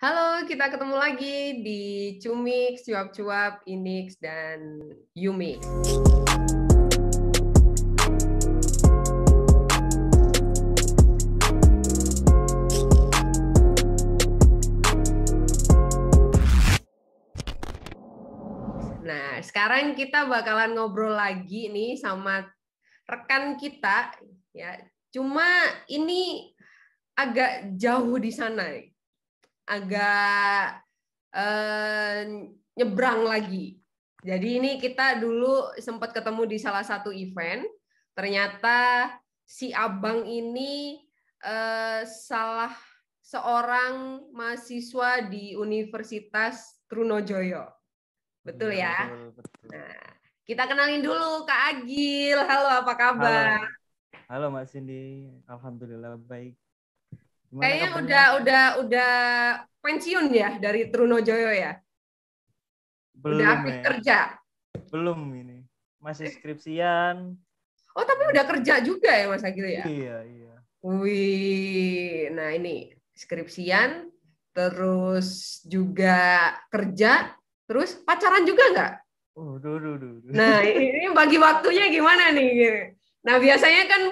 Halo, kita ketemu lagi di Cumix, Cuap-Cuap, Inix, dan Yumi. Nah, sekarang kita bakalan ngobrol lagi nih sama rekan kita ya. Cuma ini agak jauh di sana agak eh, nyebrang lagi. Jadi ini kita dulu sempat ketemu di salah satu event, ternyata si abang ini eh, salah seorang mahasiswa di Universitas Trunojoyo. Betul ya? Nah, kita kenalin dulu Kak Agil. Halo, apa kabar? Halo, Halo Mbak Cindy. Alhamdulillah baik. Gimana Kayaknya kapan? udah udah udah pensiun ya dari Trunojoyo ya. Belum udah ya. kerja. Belum ini. Masih eh. skripsian. Oh, tapi udah kerja juga ya Mas Agil ya? Iya, iya. Wih, nah ini skripsian terus juga kerja, terus pacaran juga nggak? Oh, duh, duh, duh. Nah, ini bagi waktunya gimana nih? Nah, biasanya kan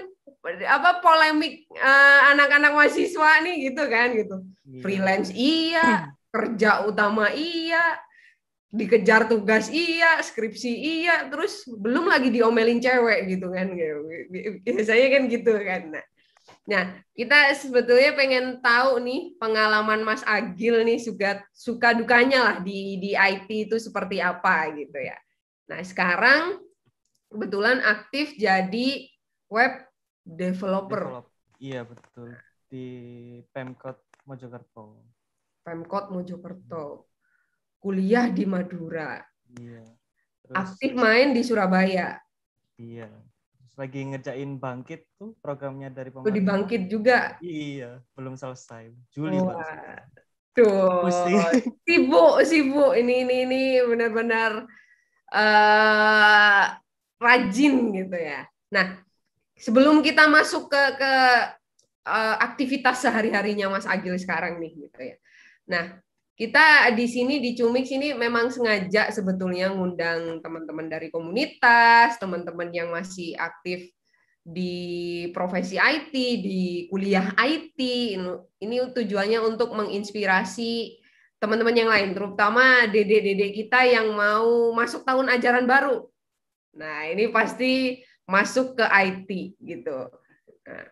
apa polemik eh, anak-anak uh, mahasiswa nih gitu kan gitu. Yeah. Freelance iya, hmm. kerja utama iya, dikejar tugas iya, skripsi iya, terus belum lagi diomelin cewek gitu kan. Gitu. Biasanya kan gitu kan. Nah, nah kita sebetulnya pengen tahu nih pengalaman Mas Agil nih suka suka dukanya lah di di IT itu seperti apa gitu ya. Nah, sekarang kebetulan aktif jadi web developer. Develop. Iya betul di Pemkot Mojokerto. Pemkot Mojokerto. Kuliah di Madura. Iya. Terus, Aktif main di Surabaya. Iya. Terus lagi ngerjain bangkit tuh programnya dari pemerintah. Di bangkit juga. Iya, belum selesai. Juli Wah. Tuh. Sibuk, sibuk. Ini ini ini benar-benar uh, rajin gitu ya. Nah, sebelum kita masuk ke ke uh, aktivitas sehari-harinya Mas Agil sekarang nih gitu ya. Nah, kita di sini di Cumik sini memang sengaja sebetulnya ngundang teman-teman dari komunitas, teman-teman yang masih aktif di profesi IT, di kuliah IT. Ini tujuannya untuk menginspirasi teman-teman yang lain, terutama dede-dede kita yang mau masuk tahun ajaran baru. Nah, ini pasti masuk ke IT gitu. Nah,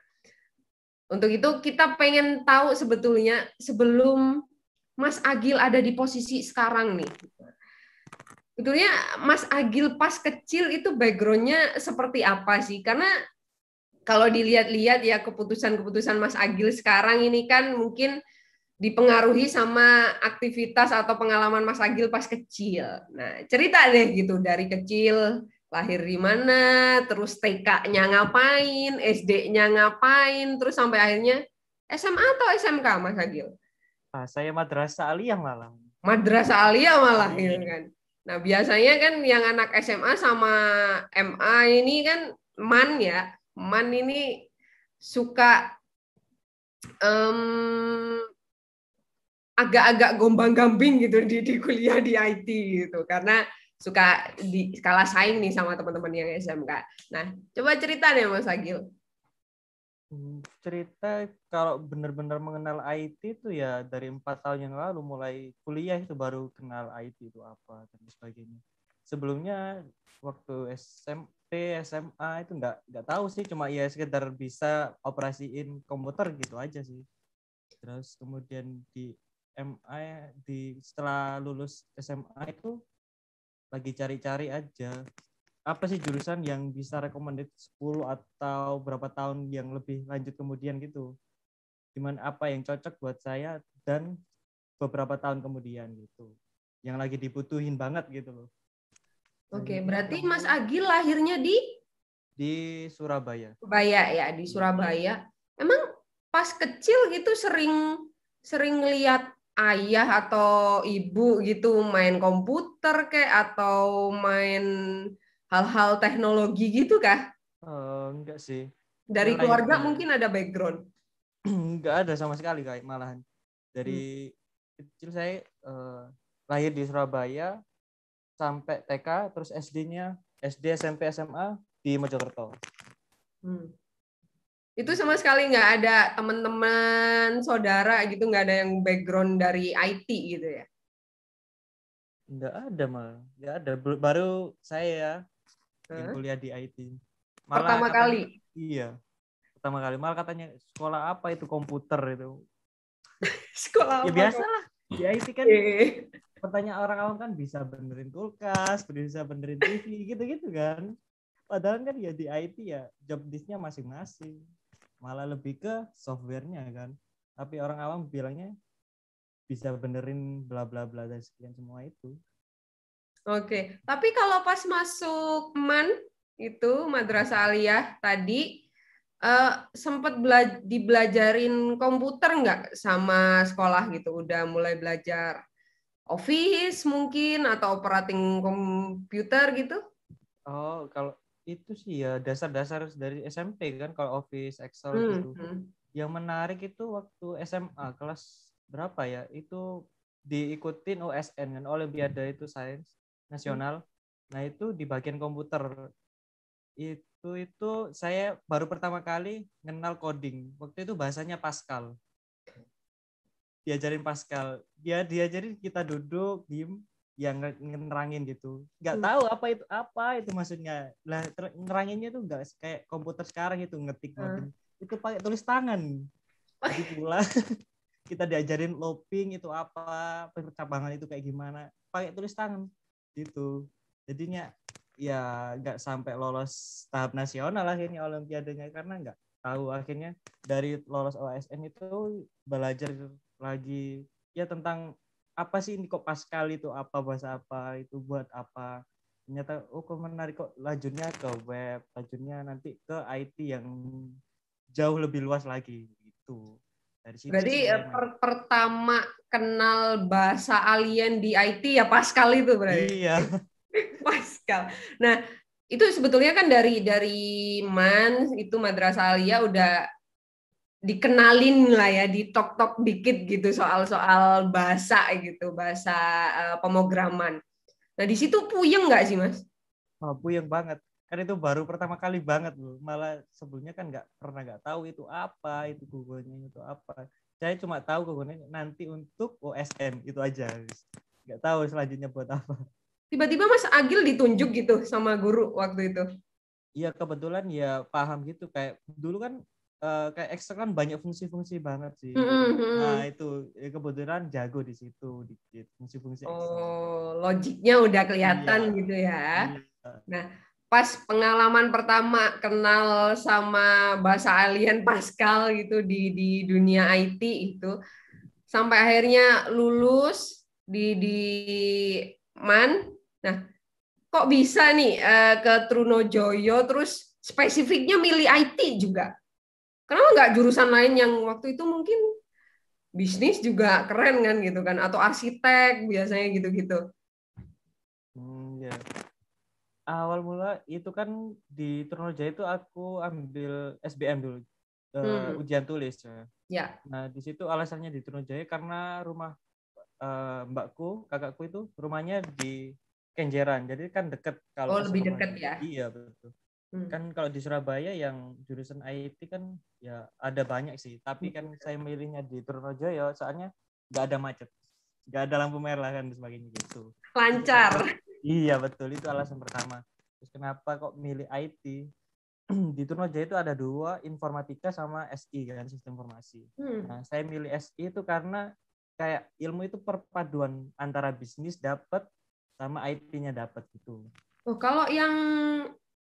untuk itu kita pengen tahu sebetulnya sebelum Mas Agil ada di posisi sekarang nih. Sebetulnya Mas Agil pas kecil itu backgroundnya seperti apa sih? Karena kalau dilihat-lihat ya keputusan-keputusan Mas Agil sekarang ini kan mungkin dipengaruhi sama aktivitas atau pengalaman Mas Agil pas kecil. Nah, cerita deh gitu dari kecil lahir di mana, terus TK-nya ngapain, SD-nya ngapain, terus sampai akhirnya SMA atau SMK Mas Agil? Ah, saya Madrasah Aliyah malah. Madrasah Aliyah malah ya iya kan. Nah, biasanya kan yang anak SMA sama MA ini kan man ya. Man ini suka um, agak-agak gombang-gambing gitu di, di kuliah di IT gitu karena suka di skala saing nih sama teman-teman yang SMK. Nah, coba cerita nih Mas Agil. Hmm, cerita kalau benar-benar mengenal IT itu ya dari empat tahun yang lalu mulai kuliah itu baru kenal IT itu apa dan sebagainya. Sebelumnya waktu SMP, SMA itu nggak nggak tahu sih cuma ya sekedar bisa operasiin komputer gitu aja sih. Terus kemudian di MI di setelah lulus SMA itu lagi cari-cari aja apa sih jurusan yang bisa recommended 10 atau berapa tahun yang lebih lanjut kemudian gitu cuman apa yang cocok buat saya dan beberapa tahun kemudian gitu yang lagi dibutuhin banget gitu loh oke okay, berarti Mas Agil lahirnya di di Surabaya Surabaya ya di Surabaya emang pas kecil gitu sering sering lihat ayah atau ibu gitu main komputer kayak atau main hal-hal teknologi gitu kah? Uh, enggak sih. Dari keluarga gitu. mungkin ada background? Enggak ada sama sekali kayak malahan. Dari hmm. kecil saya uh, lahir di Surabaya sampai TK terus SD-nya SD SMP SMA di Mojokerto. Hmm itu sama sekali nggak ada teman-teman saudara gitu nggak ada yang background dari IT gitu ya nggak ada malah nggak ada baru saya ya huh? kuliah di IT malah pertama katanya, kali iya pertama kali malah katanya sekolah apa itu komputer itu sekolah ya biasa lah di IT kan iya, iya, iya. pertanyaan orang awam kan bisa benerin kulkas bisa benerin TV gitu-gitu kan Padahal kan ya di IT ya job disknya masing-masing malah lebih ke softwarenya kan tapi orang awam bilangnya bisa benerin bla bla bla dan sekian semua itu oke okay. tapi kalau pas masuk man itu madrasah aliyah tadi Uh, eh, sempat bela dibelajarin komputer nggak sama sekolah gitu udah mulai belajar office mungkin atau operating komputer gitu oh kalau itu sih ya dasar-dasar dari SMP kan kalau Office, Excel hmm. gitu. Hmm. Yang menarik itu waktu SMA kelas berapa ya? Itu diikutin OSN kan Olimpiade itu sains nasional. Hmm. Nah, itu di bagian komputer itu itu saya baru pertama kali kenal coding. Waktu itu bahasanya Pascal. Diajarin Pascal. Dia ya, diajarin kita duduk diem yang ngerangin gitu nggak hmm. tahu apa itu apa itu maksudnya lah ngeranginnya tuh nggak kayak komputer sekarang itu ngetik hmm. itu pakai tulis tangan lagi pula kita diajarin looping itu apa percabangan itu kayak gimana pakai tulis tangan gitu jadinya ya nggak sampai lolos tahap nasional lah akhirnya olimpiadenya karena nggak tahu akhirnya dari lolos OSN itu belajar lagi ya tentang apa sih ini kok Pascal itu apa bahasa apa itu buat apa ternyata oh kok menarik kok lanjutnya ke web lanjutnya nanti ke IT yang jauh lebih luas lagi itu dari situ berarti eh, per pertama kenal bahasa alien di IT ya Pascal itu berarti iya Pascal nah itu sebetulnya kan dari dari man itu madrasah alia udah dikenalin lah ya di tok tok dikit gitu soal-soal bahasa gitu bahasa uh, pemrograman. Nah di situ puyeng nggak sih mas? Oh, puyeng banget kan itu baru pertama kali banget loh malah sebelumnya kan nggak pernah nggak tahu itu apa itu google itu apa saya cuma tahu google nanti untuk OSM itu aja nggak tahu selanjutnya buat apa tiba-tiba Mas Agil ditunjuk gitu sama guru waktu itu iya kebetulan ya paham gitu kayak dulu kan uh, kayak Excel kan banyak fungsi-fungsi banget sih. Mm-hmm. Nah itu ya kebetulan jago di situ dikit fungsi-fungsi. Oh logiknya udah kelihatan iya. gitu ya. Iya. Nah pas pengalaman pertama kenal sama bahasa alien Pascal gitu di di dunia IT itu sampai akhirnya lulus di di man. Nah kok bisa nih uh, ke Trunojoyo terus spesifiknya milih IT juga? Kenapa nggak jurusan lain yang waktu itu mungkin bisnis juga keren kan gitu kan atau arsitek biasanya gitu-gitu. Hmm, ya. Awal mula itu kan di Trunoja itu aku ambil SBM dulu. Eh, hmm. Uh, ujian tulis ya. ya. Nah, di situ alasannya di Trunojaya karena rumah uh, mbakku, kakakku itu rumahnya di Kenjeran. Jadi kan deket kalau Oh, lebih deket ya. Iya, betul. Hmm. Kan kalau di Surabaya yang jurusan IT kan ya ada banyak sih, tapi kan hmm. saya milihnya di ya soalnya nggak ada macet. Nggak ada lampu merah kan dan sebagainya gitu. Lancar. Iya, betul. Itu alasan pertama. Terus kenapa kok milih IT? di Turnojoyo itu ada dua, informatika sama SI kan, sistem informasi. Hmm. Nah, saya milih SI itu karena kayak ilmu itu perpaduan antara bisnis dapat sama IT-nya dapat gitu. Oh, kalau yang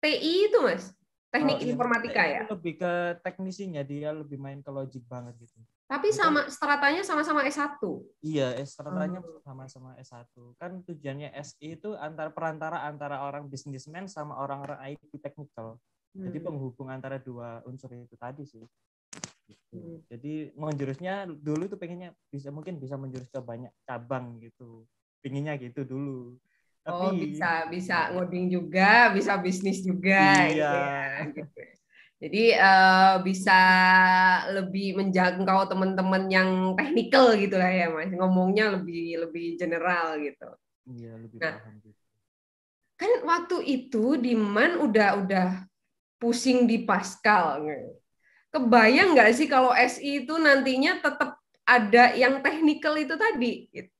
TI itu mas teknik oh, iya. informatika ya lebih ke teknisinya dia lebih main ke logik banget gitu tapi sama stratanya sama-sama S1. Iya, stratanya oh. sama-sama hmm. S1. Kan tujuannya SI itu antar perantara antara orang bisnismen sama orang-orang IT technical. Hmm. Jadi penghubung antara dua unsur itu tadi sih. Gitu. Hmm. Jadi menjurusnya dulu tuh pengennya bisa mungkin bisa menjurus ke banyak cabang gitu. Pinginnya gitu dulu. Tapi, oh bisa bisa ngoding juga, bisa bisnis juga. Iya. Gitu ya. Gitu. Jadi uh, bisa lebih menjangkau teman-teman yang teknikal gitu lah ya mas. Ngomongnya lebih lebih general gitu. Iya lebih nah, paham. Gitu. Kan waktu itu Diman udah udah pusing di Pascal. Kebayang nggak sih kalau SI itu nantinya tetap ada yang teknikal itu tadi? Gitu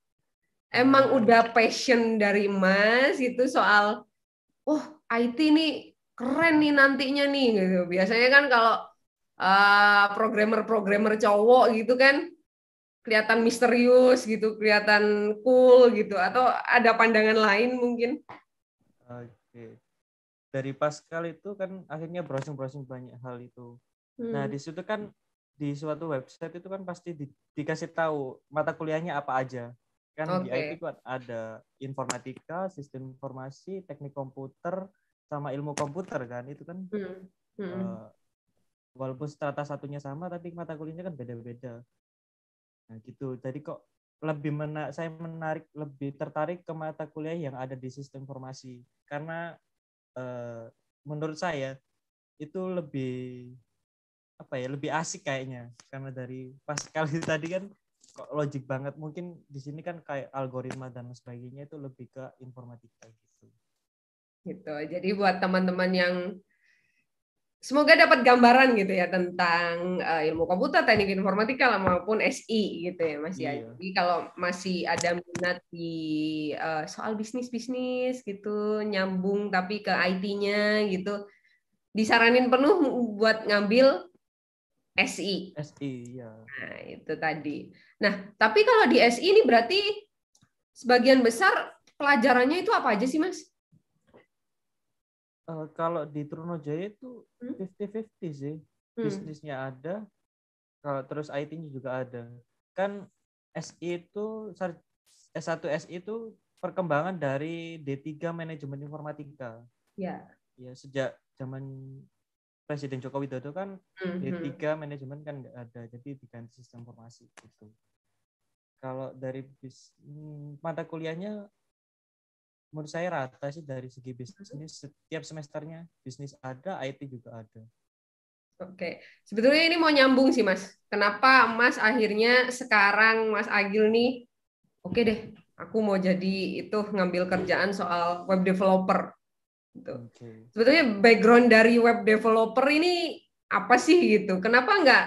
emang udah passion dari Mas itu soal oh IT nih keren nih nantinya nih gitu. Biasanya kan kalau uh, programmer-programmer cowok gitu kan kelihatan misterius gitu, kelihatan cool gitu atau ada pandangan lain mungkin. Oke. Dari Pascal itu kan akhirnya browsing-browsing banyak hal itu. Nah, hmm. Nah, di situ kan di suatu website itu kan pasti di, dikasih tahu mata kuliahnya apa aja kan okay. di IT kan ada informatika sistem informasi teknik komputer sama ilmu komputer kan itu kan hmm. Hmm. Uh, walaupun strata satunya sama tapi mata kuliahnya kan beda-beda nah gitu jadi kok lebih mena saya menarik lebih tertarik ke mata kuliah yang ada di sistem informasi karena uh, menurut saya itu lebih apa ya lebih asik kayaknya karena dari pas kali tadi kan kok logik banget mungkin di sini kan kayak algoritma dan sebagainya itu lebih ke informatika gitu gitu jadi buat teman-teman yang semoga dapat gambaran gitu ya tentang uh, ilmu komputer teknik informatika maupun SI gitu ya masih ya. iya. ya jadi kalau masih ada minat di uh, soal bisnis bisnis gitu nyambung tapi ke IT-nya gitu disaranin penuh buat ngambil SI. SI ya. Nah, itu tadi. Nah, tapi kalau di SI ini berarti sebagian besar pelajarannya itu apa aja sih, Mas? Uh, kalau di Trunojaya itu 50-50 hmm? sih. Hmm. Bisnisnya ada, kalau terus IT-nya juga ada. Kan SI itu S1 SI itu perkembangan dari D3 manajemen informatika. Ya. Ya, sejak zaman Presiden Joko Widodo kan mm-hmm. D3 manajemen kan nggak ada, jadi diganti sistem formasi gitu. Kalau dari bis, hmm, mata kuliahnya menurut saya rata sih dari segi bisnis mhm. ini setiap semesternya bisnis ada, IT juga ada. Oke, sebetulnya ini mau nyambung sih mas. Kenapa mas akhirnya sekarang mas Agil nih, oke okay deh, aku mau jadi itu ngambil kerjaan soal web developer Gitu. Okay. Sebetulnya background dari web developer ini apa sih gitu? Kenapa nggak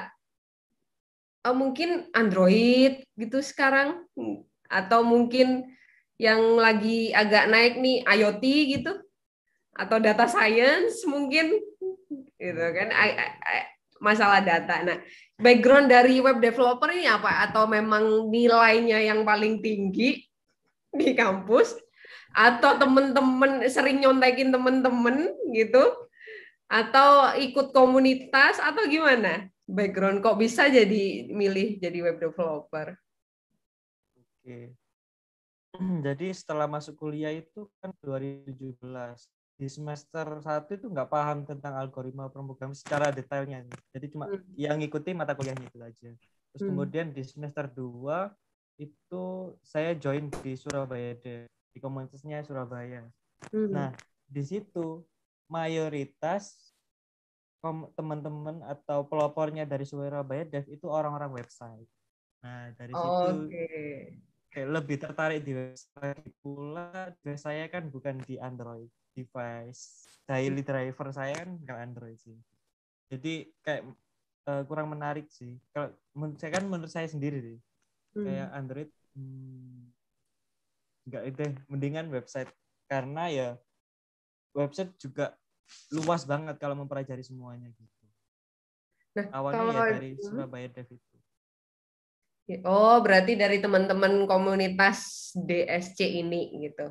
uh, mungkin Android gitu sekarang? Hmm. Atau mungkin yang lagi agak naik nih IoT gitu? Atau data science mungkin? Gitu kan? I, I, masalah data. Nah, background dari web developer ini apa? Atau memang nilainya yang paling tinggi di kampus? atau temen-temen sering nyontekin temen-temen gitu atau ikut komunitas atau gimana background kok bisa jadi milih jadi web developer oke jadi setelah masuk kuliah itu kan 2017 di semester satu itu nggak paham tentang algoritma program secara detailnya jadi cuma hmm. yang ngikuti mata kuliahnya itu aja terus hmm. kemudian di semester 2 itu saya join di Surabaya di komunitasnya Surabaya. Hmm. Nah, di situ mayoritas teman-teman atau pelopornya dari Surabaya Dev itu orang-orang website. Nah, dari oh, situ okay. kayak lebih tertarik di website pula. Saya kan bukan di Android device. Daily driver saya kan nggak Android sih. Jadi kayak uh, kurang menarik sih. Kalau saya kan menurut saya sendiri sih. Hmm. Kayak Android hmm, nggak itu mendingan website karena ya website juga luas banget kalau mempelajari semuanya gitu nah, awalnya kalau... ya dari Surabaya Dev itu ya, oh berarti dari teman-teman komunitas DSC ini gitu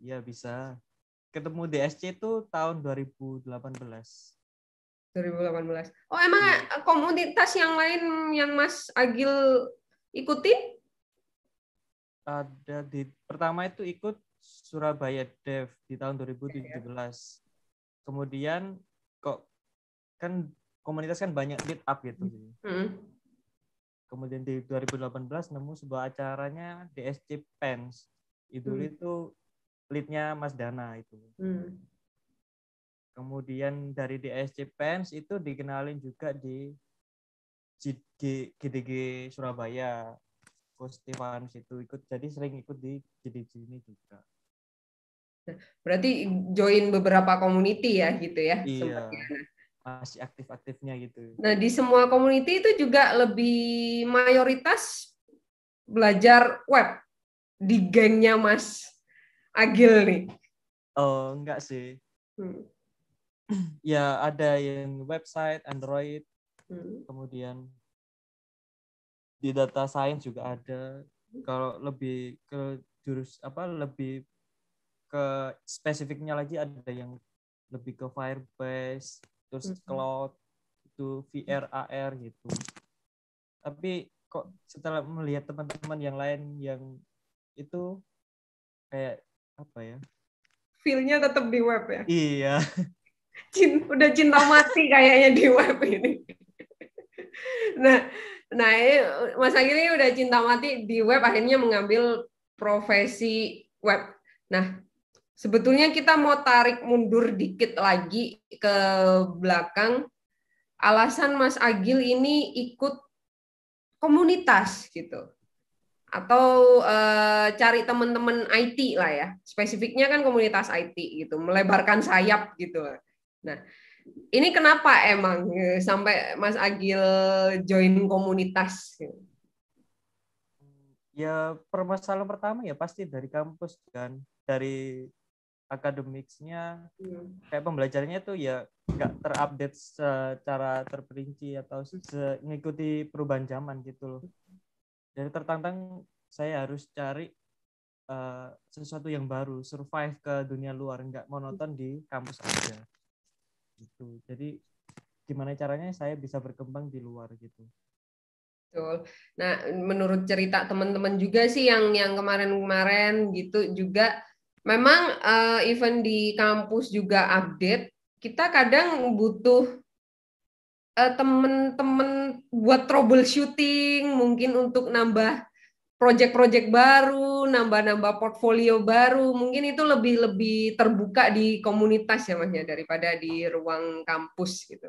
iya bisa ketemu DSC itu tahun 2018 2018. Oh, emang ya. komunitas yang lain yang Mas Agil ikutin ada di pertama itu ikut Surabaya Dev di tahun 2017. Iya, iya. Kemudian kok kan komunitas kan banyak meet up gitu. Hmm. Kemudian di 2018 nemu sebuah acaranya DSC Pens. Itu hmm. itu leadnya Mas Dana itu. Hmm. Kemudian dari DSC Pens itu dikenalin juga di GDG Surabaya coach Stefanus itu ikut jadi sering ikut di jadi sini juga berarti join beberapa community ya gitu ya iya. Sempatnya. masih aktif-aktifnya gitu nah di semua community itu juga lebih mayoritas belajar web di gengnya Mas Agil nih oh enggak sih hmm. ya ada yang website Android hmm. kemudian di data science juga ada kalau lebih ke jurus apa lebih ke spesifiknya lagi ada yang lebih ke Firebase terus mm-hmm. cloud itu VR AR gitu tapi kok setelah melihat teman-teman yang lain yang itu kayak apa ya feelnya tetap di web ya iya cinta, udah cinta mati kayaknya di web ini nah Nah, eh, Mas Agil ini udah cinta mati di web akhirnya mengambil profesi web. Nah, sebetulnya kita mau tarik mundur dikit lagi ke belakang alasan Mas Agil ini ikut komunitas gitu atau e, cari teman-teman IT lah ya spesifiknya kan komunitas IT gitu melebarkan sayap gitu nah ini kenapa emang ya, sampai Mas Agil join komunitas? Ya permasalahan pertama ya pasti dari kampus kan, dari akademiknya hmm. Iya. kayak pembelajarannya tuh ya nggak terupdate secara terperinci atau mengikuti perubahan zaman gitu loh. Jadi tertantang saya harus cari uh, sesuatu yang baru, survive ke dunia luar, nggak monoton di kampus aja gitu jadi gimana caranya saya bisa berkembang di luar gitu Betul. Nah, menurut cerita teman-teman juga sih yang yang kemarin-kemarin gitu juga memang uh, eh, event di kampus juga update. Kita kadang butuh uh, eh, teman-teman buat troubleshooting, mungkin untuk nambah project-project baru, nambah-nambah portfolio baru, mungkin itu lebih lebih terbuka di komunitas ya mas ya daripada di ruang kampus gitu.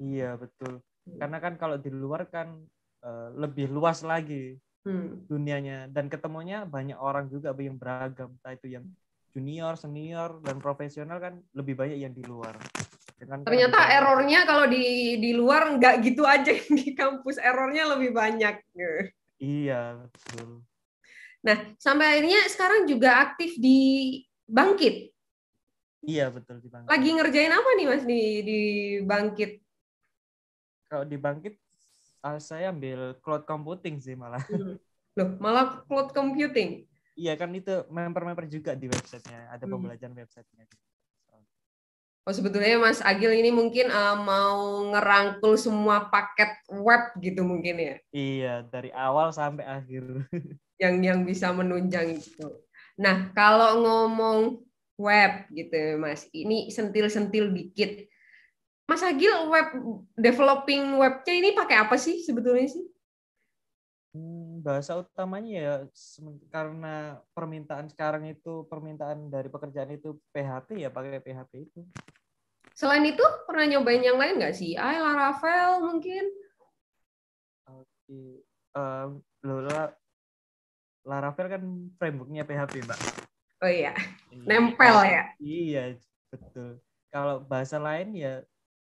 Iya betul, hmm. karena kan kalau di luar kan eh, lebih luas lagi hmm. dunianya dan ketemunya banyak orang juga yang beragam, entah itu yang junior, senior dan profesional kan lebih banyak yang di luar. Dengan Ternyata kan, errornya kalau di di luar nggak gitu aja di kampus errornya lebih banyak. Iya, betul. Nah, sampai akhirnya sekarang juga aktif di Bangkit. Iya, betul di Bangkit. Lagi ngerjain apa nih Mas di di Bangkit? Kalau di Bangkit ah, saya ambil cloud computing sih malah. Hmm. Loh, malah cloud computing. Iya kan itu member-member juga di websitenya, ada hmm. pembelajaran hmm. websitenya. Oh sebetulnya Mas Agil ini mungkin uh, mau ngerangkul semua paket web gitu mungkin ya? Iya dari awal sampai akhir. Yang yang bisa menunjang itu. Nah kalau ngomong web gitu ya, Mas, ini sentil-sentil dikit. Mas Agil web developing webnya ini pakai apa sih sebetulnya sih? Hmm, bahasa utamanya ya karena permintaan sekarang itu permintaan dari pekerjaan itu PHP ya pakai PHP itu. Selain itu pernah nyobain yang lain nggak sih? Ah, Laravel mungkin? Oke, um, Lola, Laravel kan frameworknya PHP, Mbak. Oh iya, iya, nempel ya. Iya, betul. Kalau bahasa lain ya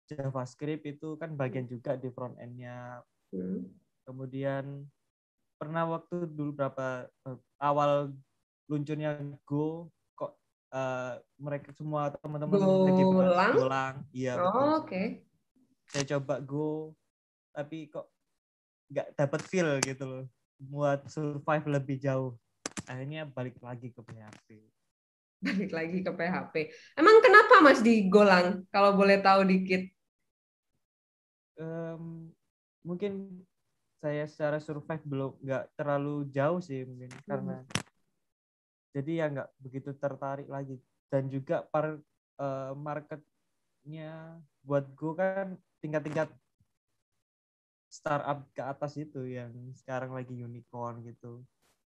JavaScript itu kan bagian juga di front end-nya. Hmm. Kemudian pernah waktu dulu berapa eh, awal luncurnya Go uh, mereka semua teman-teman pulang pulang iya oh, oke okay. saya coba go tapi kok nggak dapet feel gitu loh buat survive lebih jauh akhirnya balik lagi ke PHP balik lagi ke PHP emang kenapa mas di Golang kalau boleh tahu dikit um, mungkin saya secara survive belum nggak terlalu jauh sih mungkin hmm. karena jadi ya nggak begitu tertarik lagi dan juga par, uh, marketnya buat gue kan tingkat-tingkat startup ke atas itu yang sekarang lagi unicorn gitu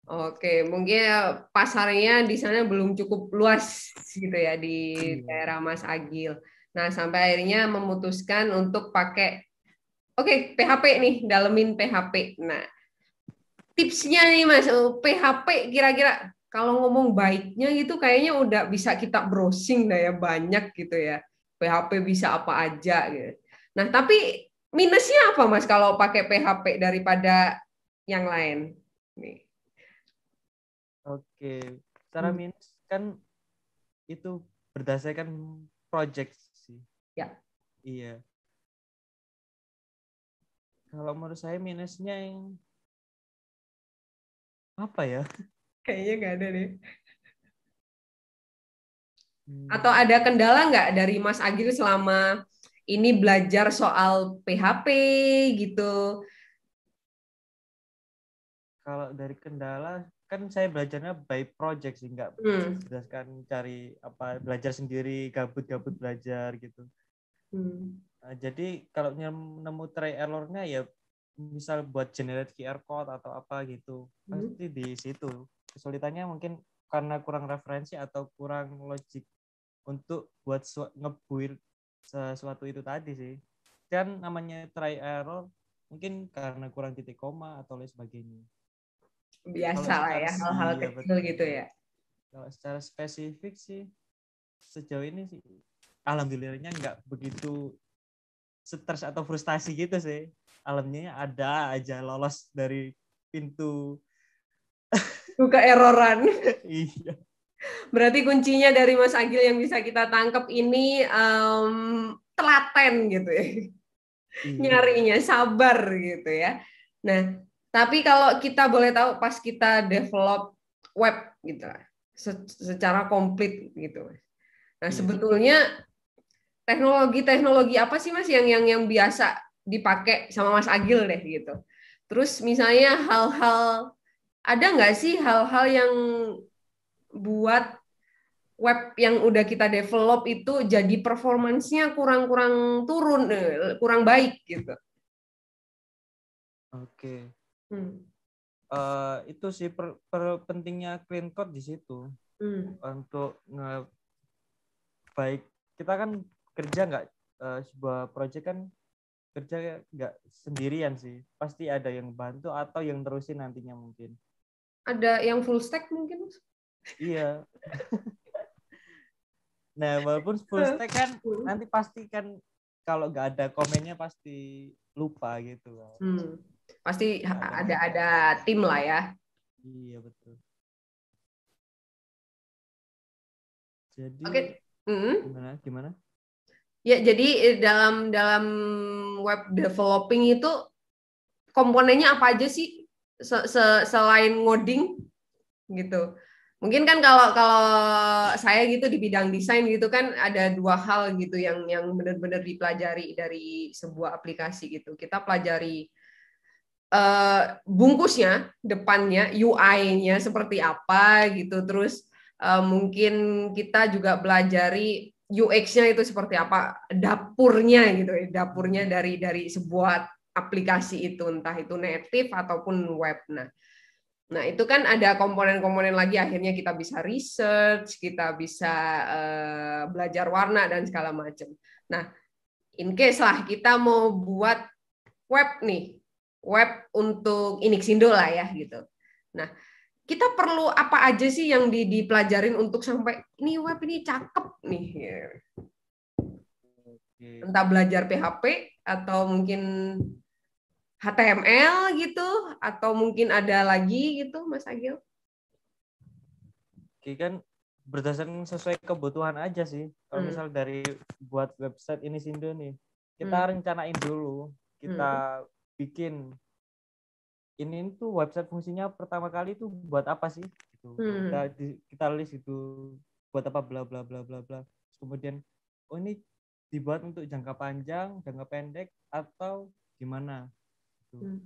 Oke, mungkin ya pasarnya di sana belum cukup luas gitu ya di iya. daerah Mas Agil. Nah, sampai akhirnya memutuskan untuk pakai oke, PHP nih, dalemin PHP. Nah, tipsnya nih Mas, PHP kira-kira kalau ngomong baiknya gitu kayaknya udah bisa kita browsing dah ya banyak gitu ya. PHP bisa apa aja gitu. Nah, tapi minusnya apa Mas kalau pakai PHP daripada yang lain? Nih. Oke, cara hmm. minus kan itu berdasarkan project sih. Ya. Iya. Kalau menurut saya minusnya yang apa ya? Kayaknya nggak ada deh. Hmm. Atau ada kendala nggak dari Mas Agil selama ini belajar soal PHP gitu? Kalau dari kendala kan saya belajarnya by project sih nggak hmm. cari apa belajar sendiri gabut-gabut belajar gitu. Hmm. Nah, jadi kalau nemu try errornya ya misal buat generate QR code atau apa gitu hmm. pasti di situ kesulitannya mungkin karena kurang referensi atau kurang logik untuk buat ngebuild sesuatu itu tadi sih dan namanya try error mungkin karena kurang titik koma atau lain sebagainya biasa lah ya hal-hal ya, kecil betul. gitu ya kalau secara spesifik sih sejauh ini sih alhamdulillahnya nggak begitu stres atau frustasi gitu sih alamnya ada aja lolos dari pintu buka erroran. Iya. Berarti kuncinya dari Mas Agil yang bisa kita tangkap ini um, telaten gitu ya. Iya. Nyarinya sabar gitu ya. Nah, tapi kalau kita boleh tahu pas kita develop web gitu lah, secara komplit gitu. Nah, iya. sebetulnya teknologi-teknologi apa sih Mas yang yang yang biasa dipakai sama Mas Agil deh gitu. Terus misalnya hal-hal ada nggak sih hal-hal yang buat web yang udah kita develop itu jadi performansnya kurang-kurang turun, eh, kurang baik gitu. Oke. Hmm. Uh, itu sih per, per, pentingnya clean code di situ hmm. untuk nge baik kita kan kerja nggak uh, sebuah project kan kerja nggak sendirian sih pasti ada yang bantu atau yang terusin nantinya mungkin ada yang full stack mungkin iya nah walaupun full stack kan hmm. nanti pasti kan kalau nggak ada komennya pasti lupa gitu kan. hmm. pasti ada ada, ada tim lah ya iya betul jadi oke okay. mm -hmm. gimana gimana ya jadi eh, dalam dalam web developing itu komponennya apa aja sih se -se selain ngoding gitu mungkin kan kalau kalau saya gitu di bidang desain gitu kan ada dua hal gitu yang yang benar-benar dipelajari dari sebuah aplikasi gitu kita pelajari uh, bungkusnya depannya UI-nya seperti apa gitu terus uh, mungkin kita juga pelajari UX-nya itu seperti apa dapurnya gitu dapurnya dari dari sebuah aplikasi itu entah itu native ataupun web. Nah, nah itu kan ada komponen-komponen lagi akhirnya kita bisa research, kita bisa uh, belajar warna dan segala macam. Nah, in case lah kita mau buat web nih, web untuk Inixindo lah ya gitu. Nah, kita perlu apa aja sih yang di, dipelajarin untuk sampai ini web ini cakep nih. Gitu. Entah belajar PHP atau mungkin HTML gitu atau mungkin ada lagi gitu Mas Agil? Oke kan berdasarkan sesuai kebutuhan aja sih. Kalau hmm. misal dari buat website ini Sindo nih, kita hmm. rencanain dulu, kita hmm. bikin ini tuh website fungsinya pertama kali itu buat apa sih? Gitu. Hmm. Kita kita list itu buat apa bla bla bla bla bla. Kemudian oh ini dibuat untuk jangka panjang, jangka pendek atau gimana? Gitu. Hmm.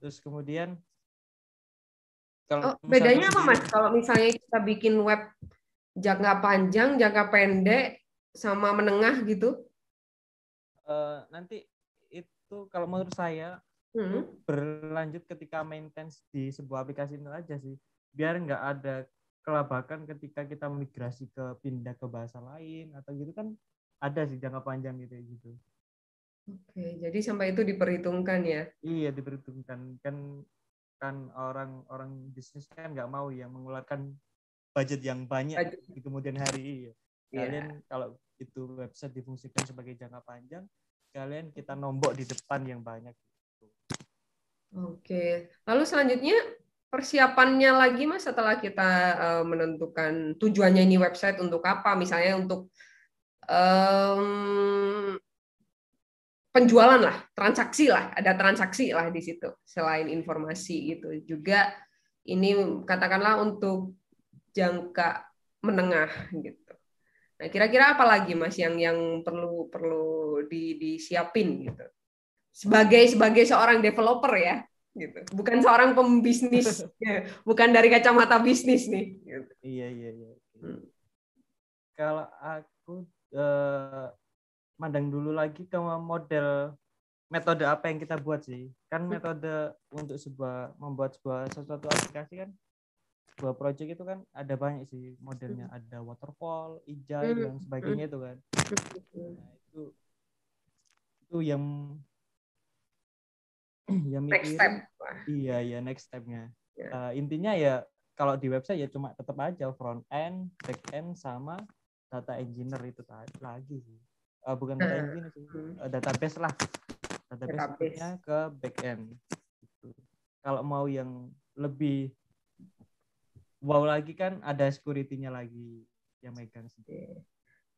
Terus kemudian kalau oh, bedanya apa mas? Kalau misalnya kita bikin web jangka panjang, jangka pendek, sama menengah gitu? Uh, nanti itu kalau menurut saya hmm. berlanjut ketika maintenance di sebuah aplikasi itu aja sih, biar nggak ada kelabakan ketika kita migrasi ke pindah ke bahasa lain atau gitu kan ada sih jangka panjang gitu gitu. Oke, jadi sampai itu diperhitungkan ya? Iya, diperhitungkan. Kan kan orang-orang bisnis kan nggak mau yang mengeluarkan budget yang banyak budget. di kemudian hari. Iya. iya. Kalian kalau itu website difungsikan sebagai jangka panjang, kalian kita nombok di depan yang banyak. Oke, lalu selanjutnya persiapannya lagi mas setelah kita uh, menentukan tujuannya ini website untuk apa, misalnya untuk um, penjualan lah, transaksi lah, ada transaksi lah di situ selain informasi gitu. Juga ini katakanlah untuk jangka menengah gitu. Nah, kira-kira apa lagi Mas yang yang perlu perlu di, disiapin gitu. Sebagai sebagai seorang developer ya gitu. Bukan seorang pembisnis, ya. bukan dari kacamata bisnis nih gitu. Iya, iya, iya. Hmm. Kalau aku uh mandang dulu lagi ke model metode apa yang kita buat sih. Kan metode untuk sebuah membuat sebuah sesuatu aplikasi kan sebuah project itu kan ada banyak sih modelnya, hmm. ada waterfall, ijal hmm, dan sebagainya itu kan. Hmm. Nah, itu itu yang yang mikir, step. Iya, ya next stepnya. Yeah. Ya. Uh, intinya ya kalau di website ya cuma tetap aja front end, back end sama data engineer itu lagi sih uh, bukan data hmm. ini sih uh, database lah database, nya ke backend gitu. kalau mau yang lebih wow lagi kan ada security-nya lagi yang megang sendiri.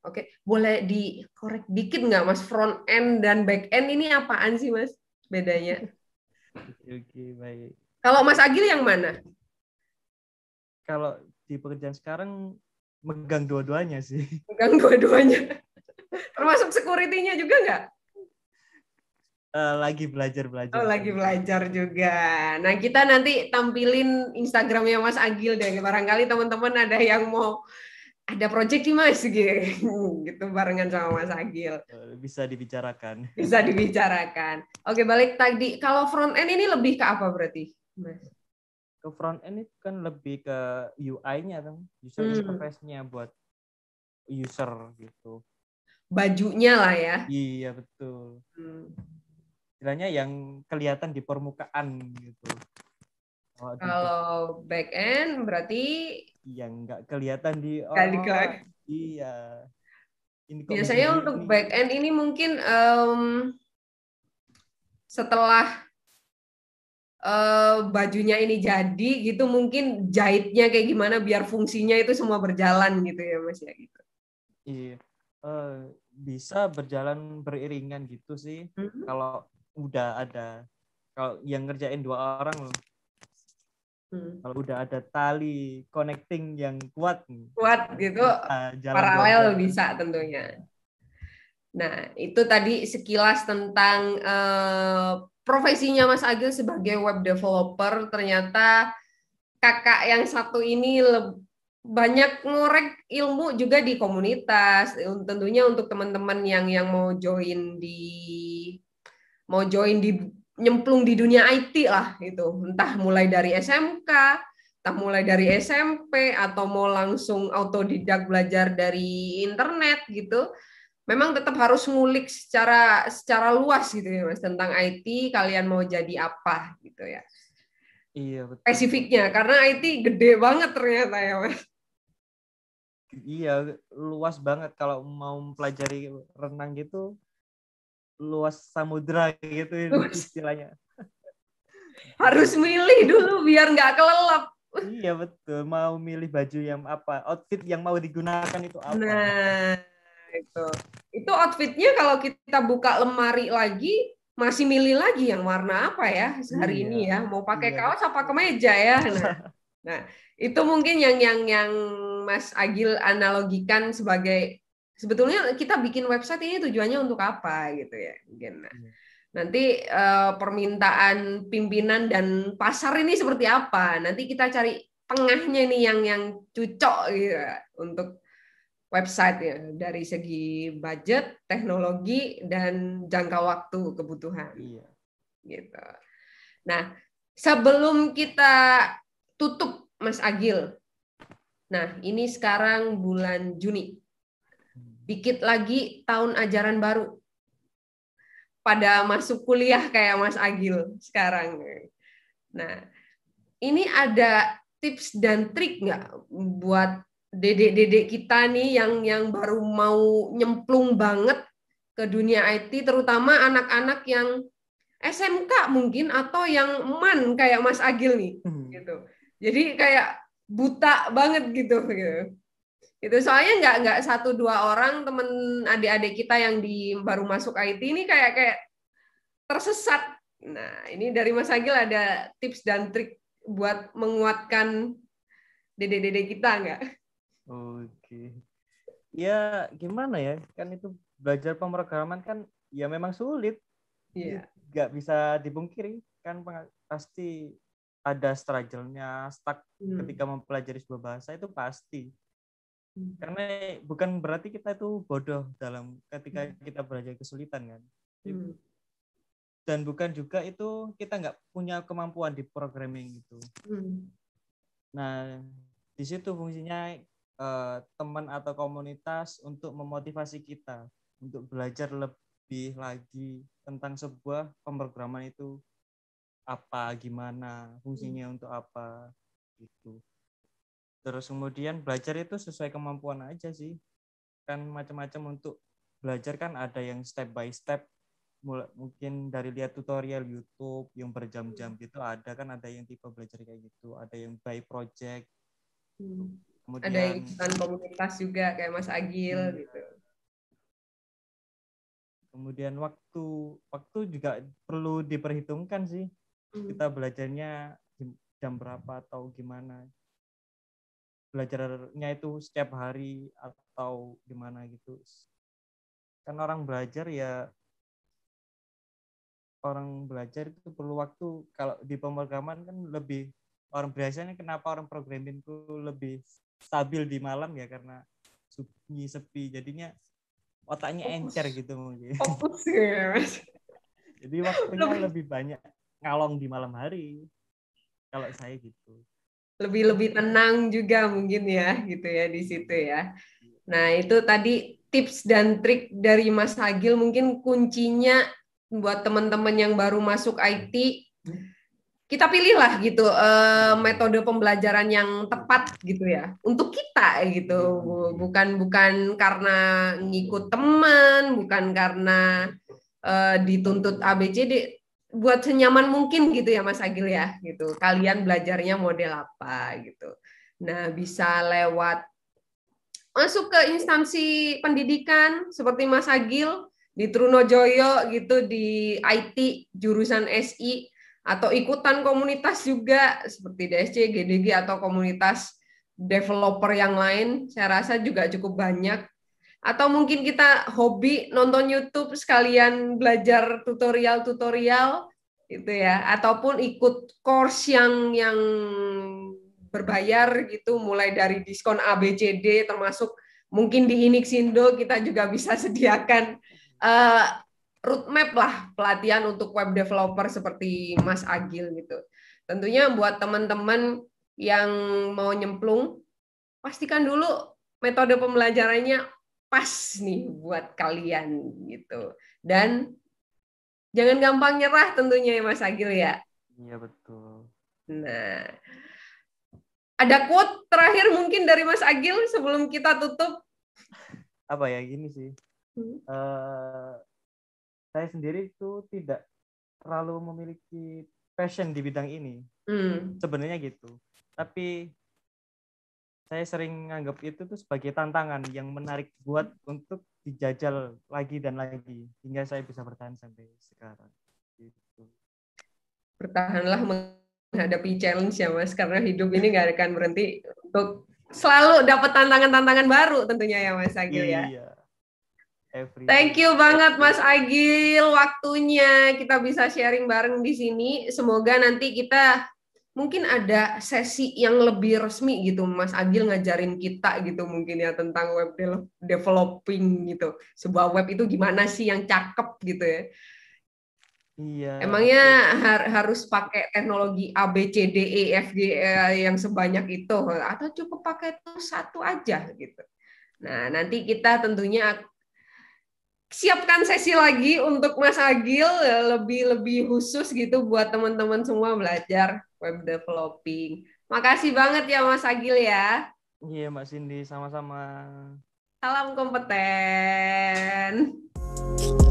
Oke, boleh dikorek dikit nggak mas front end dan back end ini apaan sih mas bedanya? Oke baik. Kalau mas Agil yang mana? Kalau di pekerjaan sekarang megang dua-duanya sih. Megang dua-duanya. Termasuk security-nya juga nggak? Uh, lagi belajar belajar. Oh, lagi belajar juga. Nah, kita nanti tampilin Instagramnya Mas Agil deh. Barangkali teman-teman ada yang mau ada project nih Mas gitu, barengan sama Mas Agil. Eh, bisa dibicarakan. Bisa dibicarakan. Oke, balik tadi kalau front end ini lebih ke apa berarti, Mas? Ke front end itu kan lebih ke UI-nya kan, user hmm. interface-nya buat user gitu bajunya lah ya. Iya betul. Hmm. Istilahnya yang kelihatan di permukaan gitu. Oh, Kalau back end berarti yang nggak kelihatan di oh, di Iya. Ini Biasanya ini, untuk back end ini mungkin um, setelah uh, bajunya ini jadi gitu mungkin jahitnya kayak gimana biar fungsinya itu semua berjalan gitu ya Mas ya gitu. Iya. Uh, bisa berjalan beriringan gitu sih hmm kalau udah ada kalau yang ngerjain dua orang loh hmm. kalau udah ada tali connecting yang kuat kuat gitu uh, paralel bisa tentunya nah itu tadi sekilas tentang uh, profesinya Mas Agil sebagai web developer ternyata kakak yang satu ini banyak ngorek ilmu juga di komunitas tentunya untuk teman-teman yang yang mau join di mau join di nyemplung di dunia IT lah itu entah mulai dari SMK entah mulai dari SMP atau mau langsung autodidak belajar dari internet gitu memang tetap harus ngulik secara secara luas gitu ya mas tentang IT kalian mau jadi apa gitu ya iya betul. spesifiknya karena IT gede banget ternyata ya mas Iya, luas banget kalau mau mempelajari renang gitu luas samudra gitu istilahnya. Harus milih dulu biar nggak kelelap. Iya betul, mau milih baju yang apa, outfit yang mau digunakan itu apa. Nah, itu. Itu outfitnya kalau kita buka lemari lagi masih milih lagi yang warna apa ya hari iya, ini ya, mau pakai iya. kaos apa kemeja ya. Nah, nah, itu mungkin yang yang yang Mas Agil analogikan sebagai sebetulnya kita bikin website ini tujuannya untuk apa gitu ya mungkin. Nah, iya. nanti uh, permintaan pimpinan dan pasar ini seperti apa? Nanti kita cari tengahnya nih yang yang cocok gitu ya, untuk website ya dari segi budget, teknologi dan jangka waktu kebutuhan. Iya. Gitu. Nah, sebelum kita tutup Mas Agil, Nah, ini sekarang bulan Juni. Dikit lagi tahun ajaran baru. Pada masuk kuliah kayak Mas Agil sekarang. Nah, ini ada tips dan trik nggak buat dedek-dedek kita nih yang yang baru mau nyemplung banget ke dunia IT, terutama anak-anak yang SMK mungkin atau yang man kayak Mas Agil nih, hmm. gitu. Jadi kayak buta banget gitu gitu itu soalnya nggak nggak satu dua orang temen adik-adik kita yang di baru masuk IT ini kayak kayak tersesat nah ini dari Mas Agil ada tips dan trik buat menguatkan dede-dede kita nggak oke ya gimana ya kan itu belajar pemrograman kan ya memang sulit yeah. nggak bisa dibungkiri kan pasti ada struggle-nya, stuck hmm. ketika mempelajari sebuah bahasa itu pasti. Hmm. Karena bukan berarti kita itu bodoh dalam ketika hmm. kita belajar kesulitan kan. Hmm. Dan bukan juga itu kita nggak punya kemampuan di programming itu. Hmm. Nah, di situ fungsinya eh, teman atau komunitas untuk memotivasi kita untuk belajar lebih lagi tentang sebuah pemrograman itu apa gimana fungsinya hmm. untuk apa gitu terus kemudian belajar itu sesuai kemampuan aja sih kan macam-macam untuk belajar kan ada yang step by step mulai mungkin dari lihat tutorial YouTube yang berjam-jam hmm. gitu ada kan ada yang tipe belajar kayak gitu ada yang by project hmm. kemudian ada yang ikutan komunitas juga kayak Mas Agil hmm. gitu kemudian waktu waktu juga perlu diperhitungkan sih Hmm. kita belajarnya jam berapa atau gimana belajarnya itu setiap hari atau gimana gitu kan orang belajar ya orang belajar itu perlu waktu kalau di pemrograman kan lebih orang biasanya kenapa orang programming itu lebih stabil di malam ya karena sunyi sepi jadinya otaknya encer gitu mungkin jadi waktunya lebih banyak ngalong di malam hari kalau saya gitu lebih lebih tenang juga mungkin ya gitu ya di situ ya nah itu tadi tips dan trik dari Mas Hagil mungkin kuncinya buat teman-teman yang baru masuk IT kita pilihlah gitu eh, metode pembelajaran yang tepat gitu ya untuk kita gitu bukan bukan karena ngikut teman bukan karena eh, dituntut ABCD buat senyaman mungkin gitu ya Mas Agil ya gitu. Kalian belajarnya model apa gitu. Nah, bisa lewat masuk ke instansi pendidikan seperti Mas Agil di Trunojoyo gitu di IT jurusan SI atau ikutan komunitas juga seperti DSC, GDG atau komunitas developer yang lain. Saya rasa juga cukup banyak atau mungkin kita hobi nonton YouTube sekalian belajar tutorial-tutorial gitu ya ataupun ikut course yang yang berbayar gitu mulai dari diskon ABCD termasuk mungkin di Inixindo kita juga bisa sediakan uh, roadmap lah pelatihan untuk web developer seperti Mas Agil gitu. Tentunya buat teman-teman yang mau nyemplung pastikan dulu metode pembelajarannya pas nih buat kalian gitu. Dan jangan gampang nyerah tentunya ya Mas Agil ya. Iya betul. Nah, ada quote terakhir mungkin dari Mas Agil sebelum kita tutup. Apa ya gini sih. Uh, saya sendiri itu tidak terlalu memiliki passion di bidang ini. Hmm. Sebenarnya gitu. Tapi saya sering nganggap itu tuh sebagai tantangan yang menarik buat untuk dijajal lagi dan lagi hingga saya bisa bertahan sampai sekarang. Gitu. Bertahanlah menghadapi challenge ya mas, karena hidup ini nggak akan berhenti untuk selalu dapat tantangan-tantangan baru tentunya ya mas Agil iya, ya. Iya. Thank you banget Mas Agil waktunya kita bisa sharing bareng di sini. Semoga nanti kita mungkin ada sesi yang lebih resmi gitu Mas Agil ngajarin kita gitu mungkin ya tentang web developing gitu sebuah web itu gimana sih yang cakep gitu ya Iya. Emangnya har harus pakai teknologi A B C D E F G e, yang sebanyak itu atau cukup pakai itu satu aja gitu. Nah, nanti kita tentunya siapkan sesi lagi untuk Mas Agil lebih lebih khusus gitu buat teman-teman semua belajar web developing. Makasih banget ya Mas Agil ya. Iya Mbak Cindy, sama-sama. Salam kompeten.